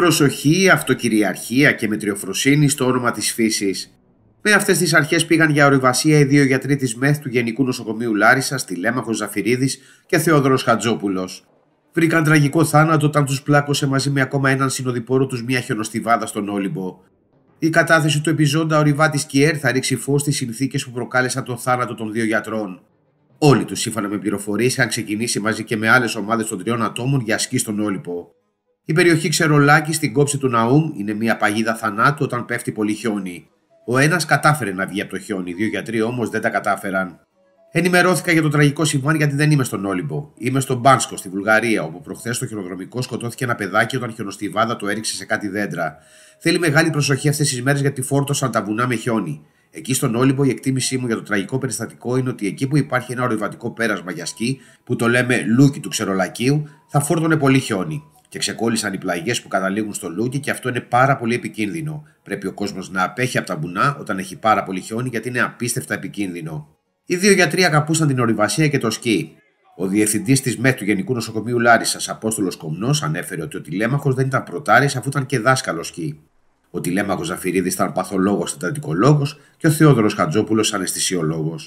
προσοχή, αυτοκυριαρχία και μετριοφροσύνη στο όνομα της φύσης. Με αυτές τις αρχές πήγαν για ορειβασία οι δύο γιατροί της ΜΕΘ του Γενικού Νοσοκομείου Λάρισας, τηλέμαχο Ζαφυρίδης και Θεόδωρος Χατζόπουλος. Βρήκαν τραγικό θάνατο όταν τους πλάκωσε μαζί με ακόμα έναν συνοδοιπόρο τους μια χιονοστιβάδα στον Όλυμπο. Η κατάθεση του επιζώντα ορειβά της Κιέρ θα ρίξει φως στις συνθήκες που προκάλεσαν τον θάνατο των δύο γιατρών. Όλοι τους, σύμφωνα με πληροφορίες, είχαν ξεκινήσει μαζί και με άλλες ομάδες των τριών ατόμων για σκ στον Όλυμπο. Η περιοχή Ξερολάκη στην κόψη του Ναούμ είναι μια παγίδα θανάτου όταν πέφτει πολύ χιόνι. Ο ένας κατάφερε να βγει από το χιόνι, δύο γιατροί όμως δεν τα κατάφεραν. Ενημερώθηκα για το τραγικό συμβάν γιατί δεν είμαι στον Όλυμπο. Είμαι στον Μπάνσκο, στη Βουλγαρία, όπου προχθές το χειροδρομικό σκοτώθηκε ένα παιδάκι όταν χιονοστιβάδα το έριξε σε κάτι δέντρα. Θέλει μεγάλη προσοχή αυτές τις μέρες γιατί φόρτωσαν τα βουνά με χιόνι. Εκεί στον Όλυμπο η εκτίμησή μου για το τραγικό περιστατικό είναι ότι εκεί που υπάρχει ένα ορειβατικό πέρασμα για σκι, που το λέμε Λούκι του Ξερολακίου, θα φόρτωνε πολύ χιόνι και ξεκόλλησαν οι πλαγιές που καταλήγουν στο Λούκι και αυτό είναι πάρα πολύ επικίνδυνο. Πρέπει ο κόσμος να απέχει από τα μπουνά όταν έχει πάρα πολύ χιόνι γιατί είναι απίστευτα επικίνδυνο. Οι δύο γιατροί αγαπούσαν την ορειβασία και το σκι. Ο διευθυντής της ΜΕΤ του Γενικού Νοσοκομείου Λάρισας, Απόστολος Κομνός, ανέφερε ότι ο τηλέμαχος δεν ήταν προτάρης αφού ήταν και δάσκαλος σκι. Ο τηλέμαχος Ζαφυρίδης ήταν παθολόγος και ο Θεόδωρος Χατζόπουλος αναισθησιολόγος.